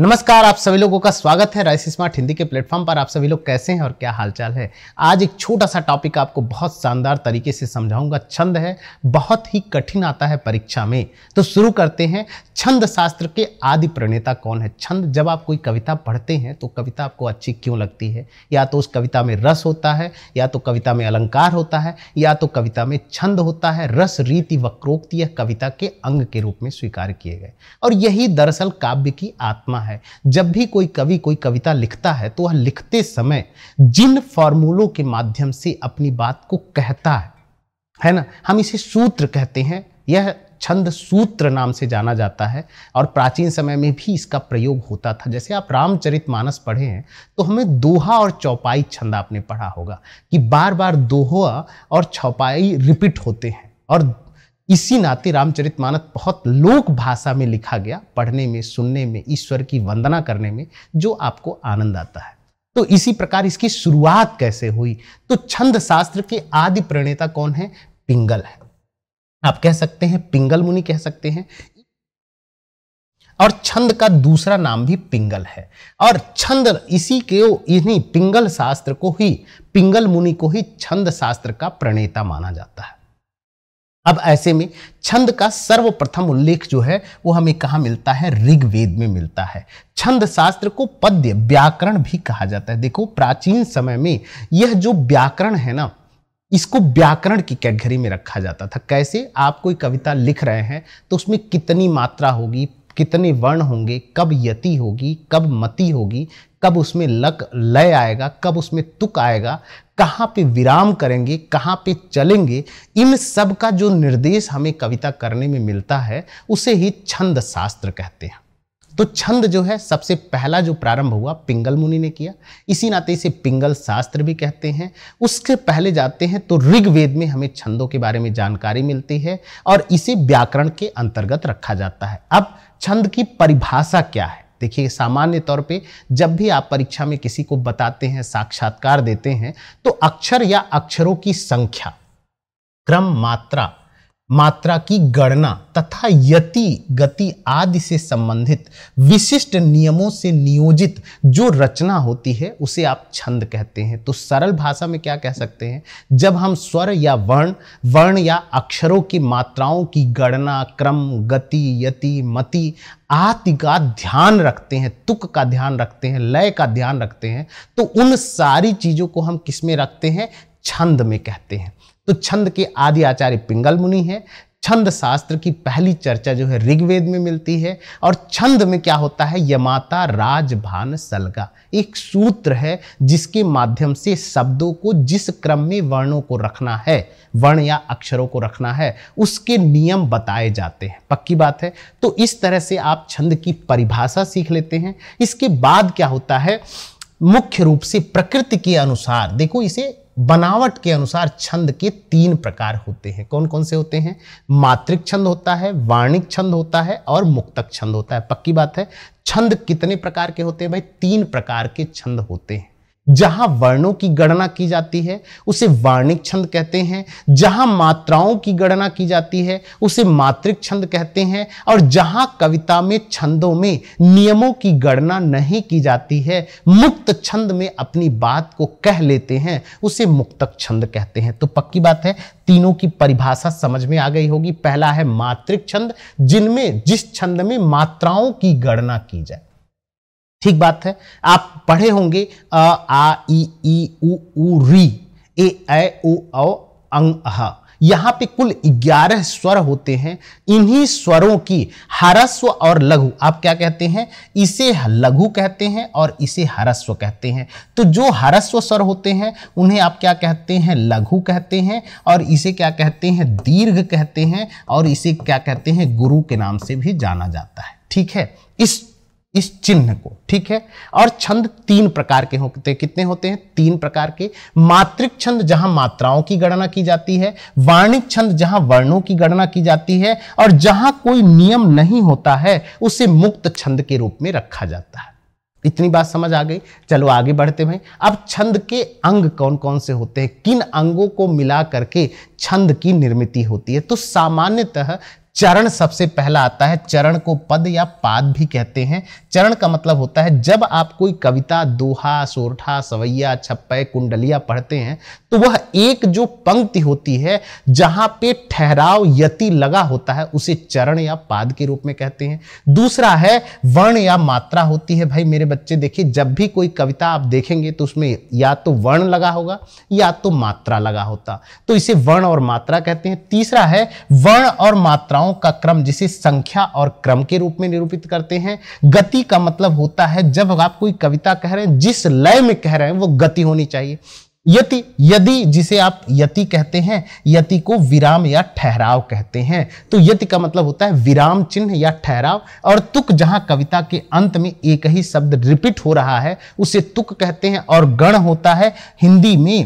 नमस्कार आप सभी लोगों का स्वागत है राइस स्मार्ट हिंदी के प्लेटफॉर्म पर आप सभी लोग कैसे हैं और क्या हालचाल है आज एक छोटा सा टॉपिक आपको बहुत शानदार तरीके से समझाऊंगा छंद है बहुत ही कठिन आता है परीक्षा में तो शुरू करते हैं छंद शास्त्र के आदि प्रणेता कौन है छंद जब आप कोई कविता पढ़ते हैं तो कविता आपको अच्छी क्यों लगती है या तो उस कविता में रस होता है या तो कविता में अलंकार होता है या तो कविता में छंद होता है रस रीति वक्रोक्ति यह कविता के अंग के रूप में स्वीकार किए गए और यही दरअसल काव्य की आत्मा है जब भी कोई कवि कोई कविता लिखता है तो वह लिखते समय जिन फॉर्मूलों के माध्यम से अपनी बात को कहता है है ना हम इसे सूत्र कहते हैं यह छंद सूत्र नाम से जाना जाता है और प्राचीन समय में भी इसका प्रयोग होता था जैसे आप रामचरित मानस पढ़े हैं तो हमें दोहा और चौपाई छंद आपने पढ़ा होगा कि बार बार दोहा और चौपाई रिपीट होते हैं और इसी नाते रामचरित मानस बहुत लोक भाषा में लिखा गया पढ़ने में सुनने में ईश्वर की वंदना करने में जो आपको आनंद आता है तो इसी प्रकार इसकी शुरुआत कैसे हुई तो छंद शास्त्र के आदि प्रणेता कौन है पिंगल है आप कह सकते हैं पिंगल मुनि कह सकते हैं और छंद का दूसरा नाम भी पिंगल है और छंद इसी के इन्हीं पिंगल शास्त्र को ही पिंगल मुनि को ही छंद शास्त्र का प्रणेता माना जाता है अब ऐसे में छंद का सर्वप्रथम उल्लेख जो है वो हमें कहा मिलता है ऋग्वेद में मिलता है छंद शास्त्र को पद्य व्याकरण भी कहा जाता है देखो प्राचीन समय में यह जो व्याकरण है ना इसको व्याकरण की कैटेगरी में रखा जाता था कैसे आप कोई कविता लिख रहे हैं तो उसमें कितनी मात्रा होगी कितने वर्ण होंगे कब यति होगी कब मति होगी कब उसमें लक लय आएगा कब उसमें तुक आएगा कहाँ पे विराम करेंगे कहाँ पे चलेंगे इन सब का जो निर्देश हमें कविता करने में मिलता है उसे ही छंद शास्त्र कहते हैं तो छंद जो है सबसे पहला जो प्रारंभ हुआ पिंगल मुनि ने किया इसी नाते इसे पिंगल शास्त्र भी कहते हैं उसके पहले जाते हैं तो ऋग्वेद में हमें छंदों के बारे में जानकारी मिलती है और इसे व्याकरण के अंतर्गत रखा जाता है अब छंद की परिभाषा क्या है देखिए सामान्य तौर पे जब भी आप परीक्षा में किसी को बताते हैं साक्षात्कार देते हैं तो अक्षर या अक्षरों की संख्या क्रम मात्रा मात्रा की गणना तथा यति गति आदि से संबंधित विशिष्ट नियमों से नियोजित जो रचना होती है उसे आप छंद कहते हैं तो सरल भाषा में क्या कह सकते हैं जब हम स्वर या वर्ण वर्ण या अक्षरों की मात्राओं की गणना क्रम गति यति मति आदि का ध्यान रखते हैं तुक का ध्यान रखते हैं लय का ध्यान रखते हैं तो उन सारी चीज़ों को हम किस में रखते हैं छंद में कहते हैं तो छंद के आदि आचार्य पिंगल मुनि हैं छंद शास्त्र की पहली चर्चा जो है ऋग्वेद में मिलती है और छंद में क्या होता है यमाता राजभान सलगा एक सूत्र है जिसके माध्यम से शब्दों को जिस क्रम में वर्णों को रखना है वर्ण या अक्षरों को रखना है उसके नियम बताए जाते हैं पक्की बात है तो इस तरह से आप छंद की परिभाषा सीख लेते हैं इसके बाद क्या होता है मुख्य रूप से प्रकृति के अनुसार देखो इसे बनावट के अनुसार छंद के तीन प्रकार होते हैं कौन कौन से होते हैं मात्रिक छंद होता है वाणिक छंद होता है और मुक्तक छंद होता है पक्की बात है छंद कितने प्रकार के होते हैं भाई तीन प्रकार के छंद होते हैं जहां वर्णों की गणना की जाती है उसे वार्णिक छंद कहते हैं जहां मात्राओं की गणना की जाती है उसे मात्रिक छंद कहते हैं और जहां कविता में छंदों में नियमों की गणना नहीं की जाती है मुक्त छंद में अपनी बात को कह लेते हैं उसे मुक्तक छंद कहते हैं तो पक्की बात है तीनों की परिभाषा समझ में आ गई होगी पहला है मात्रिक छंद जिनमें जिस छंद में मात्राओं की गणना की जाए ठीक बात है आप पढ़े होंगे अ आ ई ई उ ऊ री ए ऐ ओ औ अंग अह यहाँ पे कुल 11 स्वर होते हैं इन्हीं स्वरों की हरस्व और लघु आप क्या कहते हैं इसे लघु कहते हैं और इसे हरस्व कहते हैं तो जो हरस्व स्वर होते हैं उन्हें आप क्या कहते हैं लघु कहते हैं और इसे क्या कहते हैं दीर्घ कहते हैं और इसे क्या कहते हैं गुरु के नाम से भी जाना जाता है ठीक है इस इस चिन्ह को ठीक है और छंद तीन प्रकार के होते कितने होते हैं तीन प्रकार के मात्रिक छंद जहां मात्राओं की गणना की जाती है वार्णिक छंद जहां वर्णों की गणना की जाती है और जहां कोई नियम नहीं होता है उसे मुक्त छंद के रूप में रखा जाता है इतनी बात समझ आ गई चलो आगे बढ़ते भाई अब छंद के अंग कौन कौन से होते हैं किन अंगों को मिला करके छंद की निर्मित होती है तो सामान्यतः चरण सबसे पहला आता है चरण को पद या पाद भी कहते हैं चरण का मतलब होता है जब आप कोई कविता दोहा सोरठा सवैया छप्पे कुंडलिया पढ़ते हैं तो वह एक जो पंक्ति होती है जहां पे ठहराव यति लगा होता है उसे चरण या पाद के रूप में कहते हैं दूसरा है वर्ण या मात्रा होती है भाई मेरे बच्चे देखिए जब भी कोई कविता आप देखेंगे तो उसमें या तो वर्ण लगा होगा या तो मात्रा लगा होता तो इसे वर्ण और मात्रा कहते हैं तीसरा है वर्ण और मात्रा संख्याओं का क्रम जिसे संख्या और क्रम के रूप में निरूपित करते हैं गति का मतलब होता है जब आप कोई कविता कह रहे हैं जिस लय में कह रहे हैं वो गति होनी चाहिए यति यदि जिसे आप यति कहते हैं यति को विराम या ठहराव कहते हैं तो यति का मतलब होता है विराम चिन्ह या ठहराव और तुक जहां कविता के अंत में एक ही शब्द रिपीट हो रहा है उसे तुक कहते हैं और गण होता है हिंदी में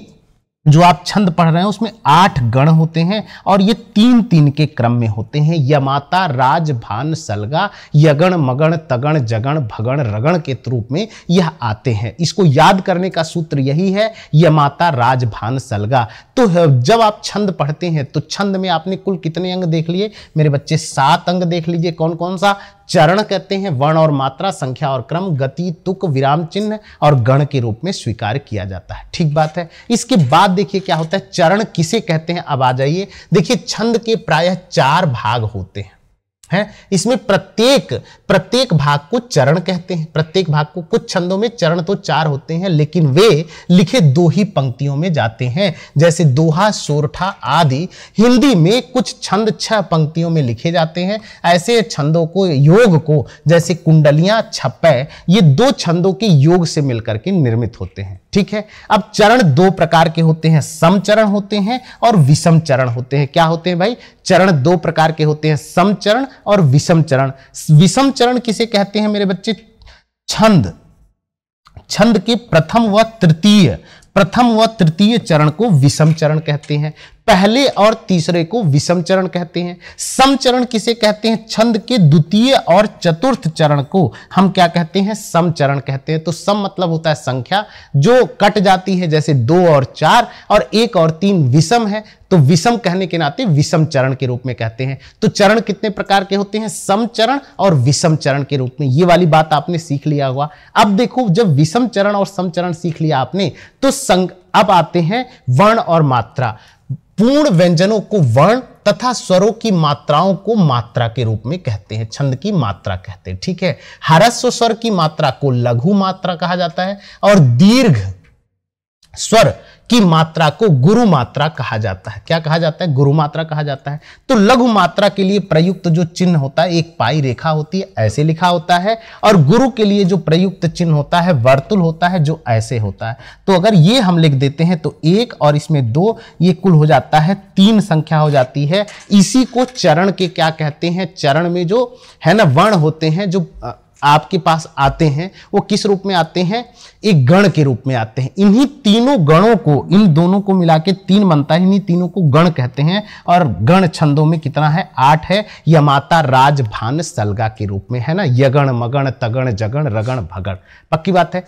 जो आप छंद पढ़ रहे हैं उसमें आठ गण होते हैं और ये तीन तीन के क्रम में होते हैं यमाता राज भान सलगा यगण मगण तगण जगण भगण रगण के रूप में यह आते हैं इसको याद करने का सूत्र यही है यमाता राज भान सलगा तो जब आप छंद पढ़ते हैं तो छंद में आपने कुल कितने अंग देख लिए मेरे बच्चे सात अंग देख लीजिए कौन कौन सा चरण कहते हैं वर्ण और मात्रा संख्या और क्रम गति तुक विराम चिन्ह और गण के रूप में स्वीकार किया जाता है ठीक बात है इसके बाद देखिए क्या होता है चरण किसे कहते हैं अब आ जाइए देखिए छंद के प्रायः चार भाग होते हैं है इसमें प्रत्येक प्रत्येक भाग को चरण कहते हैं प्रत्येक भाग को कुछ छंदों में चरण तो चार होते हैं लेकिन वे लिखे दो ही पंक्तियों में जाते हैं जैसे दोहा सोरठा आदि हिंदी में कुछ छंद छह पंक्तियों में लिखे जाते हैं ऐसे छंदों को योग को जैसे कुंडलियां छप्पे ये दो छंदों के योग से मिलकर के निर्मित होते हैं ठीक है अब चरण दो प्रकार के होते हैं सम चरण होते हैं और विषम चरण होते हैं क्या होते हैं भाई चरण दो प्रकार के होते हैं सम चरण और विषम चरण विषम चरण किसे कहते हैं मेरे बच्चे छंद छंद के प्रथम व तृतीय प्रथम व तृतीय चरण को विषम चरण कहते हैं पहले और तीसरे को विषम चरण कहते हैं समचरण किसे कहते हैं छंद के द्वितीय और चतुर्थ चरण को हम क्या कहते हैं समचरण कहते हैं तो सम मतलब होता है संख्या जो कट जाती है जैसे दो और चार और एक और तीन विषम है तो विषम कहने के नाते विषम चरण के रूप में कहते हैं तो चरण कितने प्रकार के होते हैं सम चरण और विषम चरण के रूप में ये वाली बात आपने सीख लिया हुआ अब देखो जब विषम चरण और सम चरण सीख लिया आपने तो संग अब आते हैं वर्ण और मात्रा पूर्ण व्यंजनों को वर्ण तथा स्वरों की मात्राओं को मात्रा के रूप में कहते हैं छंद की मात्रा कहते हैं ठीक है हरस्व स्वर की मात्रा को लघु मात्रा कहा जाता है और दीर्घ स्वर की मात्रा को गुरु मात्रा कहा जाता है क्या कहा जाता है गुरु मात्रा कहा जाता है तो लघु मात्रा के लिए प्रयुक्त जो चिन्ह होता है एक पाई रेखा होती है ऐसे लिखा होता है और गुरु के लिए जो प्रयुक्त चिन्ह होता है वर्तुल होता है जो ऐसे होता है तो अगर ये हम लिख देते हैं तो एक और इसमें दो ये कुल हो जाता है तीन संख्या हो जाती है इसी को चरण के क्या कहते हैं चरण में जो है ना वर्ण होते हैं जो आपके पास आते हैं वो किस रूप में आते हैं एक गण के रूप में आते हैं इन्हीं तीनों गणों को इन दोनों को मिला के तीन बनता है इन्हीं तीनों को गण कहते हैं और गण छंदों में कितना है आठ है यमाता राज भान सलगा के रूप में है ना यगण मगण तगण जगण रगण भगण पक्की बात है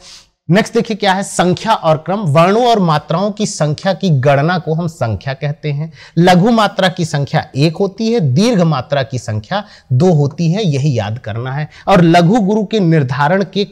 नेक्स्ट देखिए क्या है संख्या और क्रम वर्णों और मात्राओं की संख्या की गणना को हम संख्या कहते हैं लघु मात्रा की संख्या एक होती है दीर्घ मात्रा की संख्या दो होती है यही याद करना है और लघु गुरु के निर्धारण के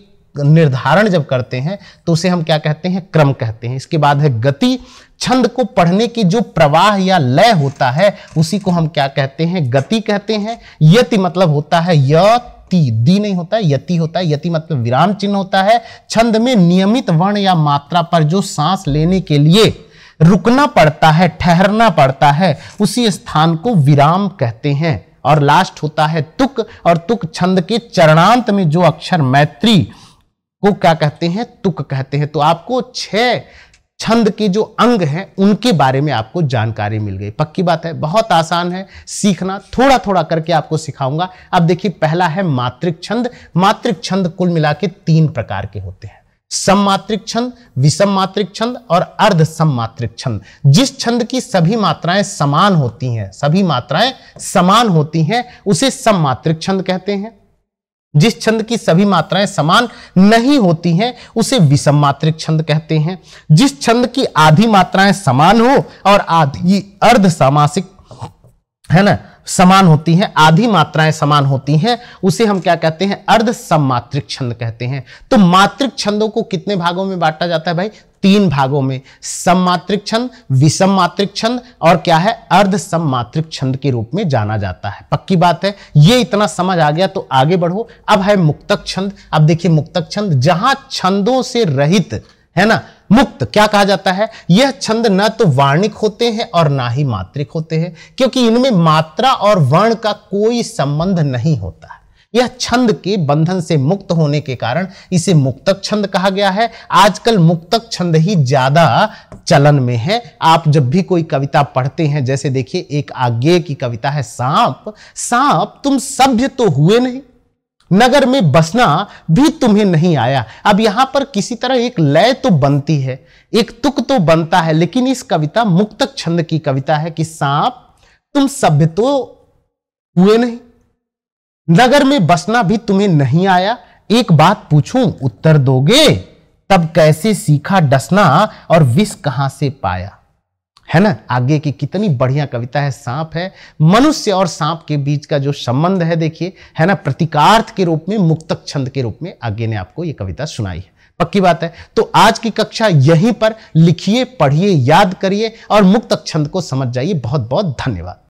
निर्धारण जब करते हैं तो उसे हम क्या कहते हैं क्रम कहते हैं इसके बाद है गति छंद को पढ़ने की जो प्रवाह या लय होता है उसी को हम क्या कहते हैं गति कहते हैं यति मतलब होता है य ती दी नहीं होता है यति होता है यति मतलब विराम चिन्ह होता है छंद में नियमित वर्ण या मात्रा पर जो सांस लेने के लिए रुकना पड़ता है ठहरना पड़ता है उसी स्थान को विराम कहते हैं और लास्ट होता है तुक और तुक छंद के चरणांत में जो अक्षर मैत्री को क्या कहते हैं तुक कहते हैं तो आपको छह छंद के जो अंग हैं उनके बारे में आपको जानकारी मिल गई पक्की बात है बहुत आसान है सीखना थोड़ा थोड़ा करके आपको सिखाऊंगा अब देखिए पहला है मात्रिक छंद मात्रिक छंद कुल मिला के तीन प्रकार के होते हैं सममात्रिक छंद विषम मात्रिक छंद और अर्ध सममात्रिक छंद जिस छंद की सभी मात्राएं समान होती हैं सभी मात्राएं समान होती हैं उसे सममात्रिक छंद कहते हैं जिस छंद की सभी मात्राएं समान नहीं होती हैं उसे विषम मात्रिक छंद कहते हैं जिस छंद की आधी मात्राएं समान हो और आधी अर्ध सामासिक है ना समान होती हैं आधी मात्राएं समान होती हैं उसे हम क्या कहते हैं अर्ध सममात्रिक छंद कहते हैं तो मात्रिक छंदों को कितने भागों में बांटा जाता है भाई तीन भागों में सममात्रिक छंद विषम मात्रिक छंद और क्या है अर्ध सममात्रिक छंद के रूप में जाना जाता है पक्की बात है ये इतना समझ आ गया तो आगे बढ़ो अब है मुक्तक छंद अब देखिए मुक्तक छंद जहां छंदों से रहित है ना मुक्त क्या कहा जाता है यह छंद न तो वार्णिक होते हैं और ना ही मात्रिक होते हैं क्योंकि इनमें मात्रा और वर्ण का कोई संबंध नहीं होता है यह छंद के बंधन से मुक्त होने के कारण इसे मुक्तक छंद कहा गया है आजकल मुक्तक छंद ही ज्यादा चलन में है आप जब भी कोई कविता पढ़ते हैं जैसे देखिए एक आगे की कविता है सांप सांप तुम सभ्य तो हुए नहीं नगर में बसना भी तुम्हें नहीं आया अब यहां पर किसी तरह एक लय तो बनती है एक तुक तो बनता है लेकिन इस कविता मुक्तक छंद की कविता है कि सांप तुम सभ्य तो हुए नहीं नगर में बसना भी तुम्हें नहीं आया एक बात पूछूं उत्तर दोगे तब कैसे सीखा डसना और विष कहां से पाया है ना आगे की कितनी बढ़िया कविता है सांप है मनुष्य और सांप के बीच का जो संबंध है देखिए है ना प्रतीकार्थ के रूप में मुक्तक छंद के रूप में आगे ने आपको ये कविता सुनाई है पक्की बात है तो आज की कक्षा यहीं पर लिखिए पढ़िए याद करिए और मुक्तक छंद को समझ जाइए बहुत बहुत धन्यवाद